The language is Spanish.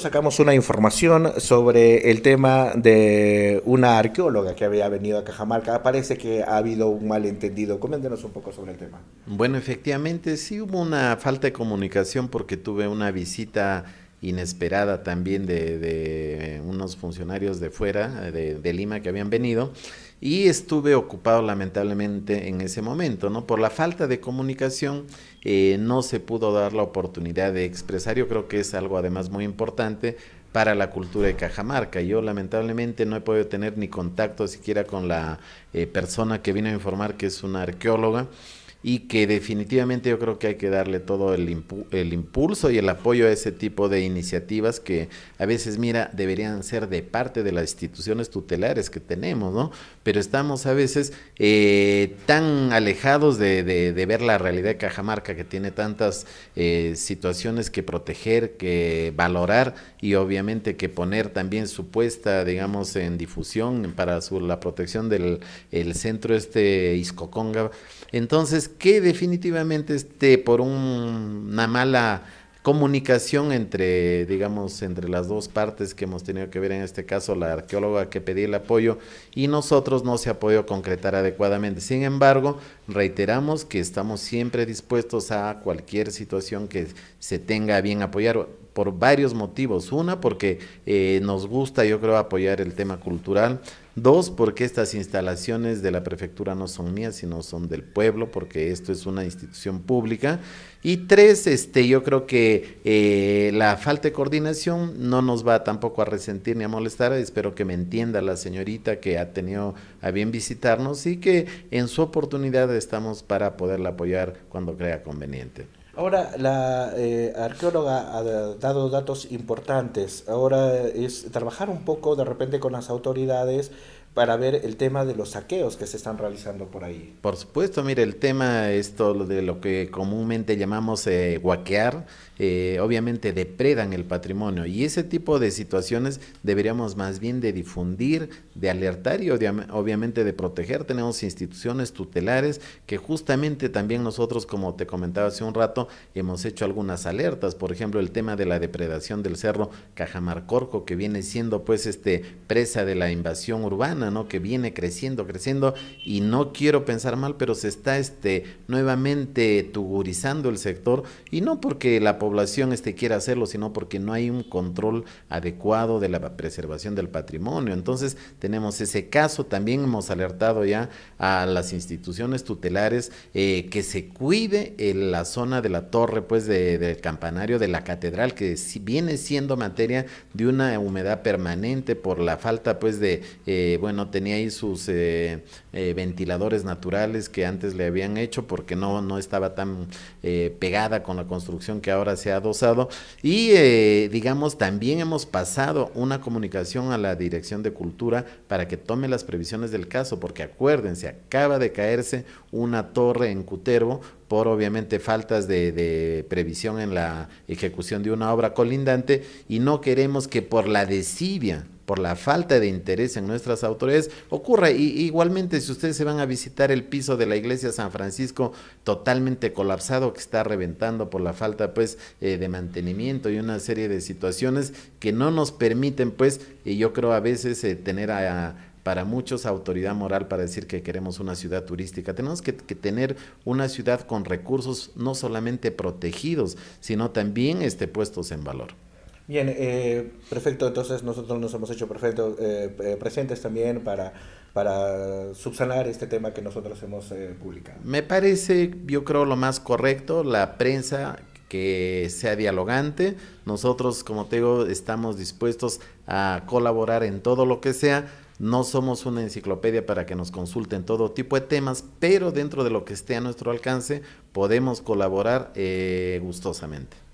Sacamos una información sobre el tema de una arqueóloga que había venido a Cajamarca. Parece que ha habido un malentendido. Coméntenos un poco sobre el tema. Bueno, efectivamente sí hubo una falta de comunicación porque tuve una visita inesperada también de, de un funcionarios de fuera, eh, de, Lima, que habían venido, y estuve ocupado lamentablemente en ese momento, ¿no? Por la falta de comunicación eh, no se pudo dar la oportunidad de expresar, yo creo que es algo además muy importante para la cultura de Cajamarca. Yo lamentablemente no he podido tener ni contacto siquiera con la eh, persona que vino a informar que es una arqueóloga y que definitivamente yo creo que hay que darle todo el, impulso y el apoyo a ese tipo de iniciativas que a veces, mira, deberían ser de parte de las instituciones tutelares que tenemos, ¿no? Pero estamos a veces eh, tan alejados de, ver la realidad de Cajamarca que tiene tantas eh, situaciones que proteger, que valorar y obviamente que poner también su puesta, digamos, en difusión para su, la protección del centro este Iscoconga. Entonces, que definitivamente esté por una mala comunicación entre, digamos, entre las dos partes que hemos tenido que ver, en este caso la arqueóloga que pedía el apoyo y nosotros no se ha podido concretar adecuadamente. Sin embargo, reiteramos que estamos siempre dispuestos a cualquier situación que se tenga bien apoyar por varios motivos. Una, porque eh, nos gusta, yo creo, apoyar el tema cultural. Dos, porque estas instalaciones de la prefectura no son mías, sino son del pueblo, porque esto es una institución pública. Y tres, este, yo creo que eh, la falta de coordinación no nos va tampoco a resentir ni a molestar. Espero que me entienda la señorita que ha tenido a bien visitarnos y que en su oportunidad estamos para poderla apoyar cuando crea conveniente. Ahora, la eh, arqueóloga ha dado datos importantes. Ahora es trabajar un poco de repente con las autoridades para ver el tema de los saqueos que se están realizando por ahí. Por supuesto, mire, el tema esto de lo que comúnmente llamamos eh, guaquear, eh, obviamente depredan el patrimonio y ese tipo de situaciones deberíamos más bien de difundir, de alertar y obviamente de proteger. Tenemos instituciones tutelares que justamente también nosotros, como te comentaba hace un rato, hemos hecho algunas alertas, por ejemplo, el tema de la depredación del cerro Cajamarcorco que viene siendo pues este presa de la invasión urbana ¿no? Que viene creciendo, creciendo y no quiero pensar mal, pero se está este nuevamente tugurizando el sector y no porque la población este quiera hacerlo, sino porque no hay un control adecuado de la preservación del patrimonio. Entonces, tenemos ese caso, también hemos alertado ya a las instituciones tutelares eh, que se cuide en la zona de la torre, pues, del campanario de la catedral, que viene siendo materia de una humedad permanente por la falta, pues, de, eh, no tenía ahí sus eh, eh, ventiladores naturales que antes le habían hecho porque no, no estaba tan eh, pegada con la construcción que ahora se ha adosado. Y digamos, también hemos pasado una comunicación a la Dirección de Cultura para que tome las previsiones del caso, porque acuérdense, acaba de caerse una torre en Cutervo por obviamente faltas de, de, previsión en la ejecución de una obra colindante y no queremos que por la desidia por la falta de interés en nuestras autoridades ocurre. Y, igualmente, si ustedes se van a visitar el piso de la iglesia San Francisco totalmente colapsado, que está reventando por la falta pues eh, de mantenimiento y una serie de situaciones que no nos permiten pues, y yo creo a veces eh, tener para muchos autoridad moral para decir que queremos una ciudad turística. Tenemos que, tener una ciudad con recursos no solamente protegidos, sino también este, puestos en valor. Bien, eh, perfecto. Entonces nosotros nos hemos hecho perfecto, eh, eh, presentes también para, para subsanar este tema que nosotros hemos eh, publicado. Me parece, yo creo, lo más correcto, la prensa que sea dialogante. Nosotros, como te digo, estamos dispuestos a colaborar en todo lo que sea. No somos una enciclopedia para que nos consulten todo tipo de temas, pero dentro de lo que esté a nuestro alcance podemos colaborar gustosamente.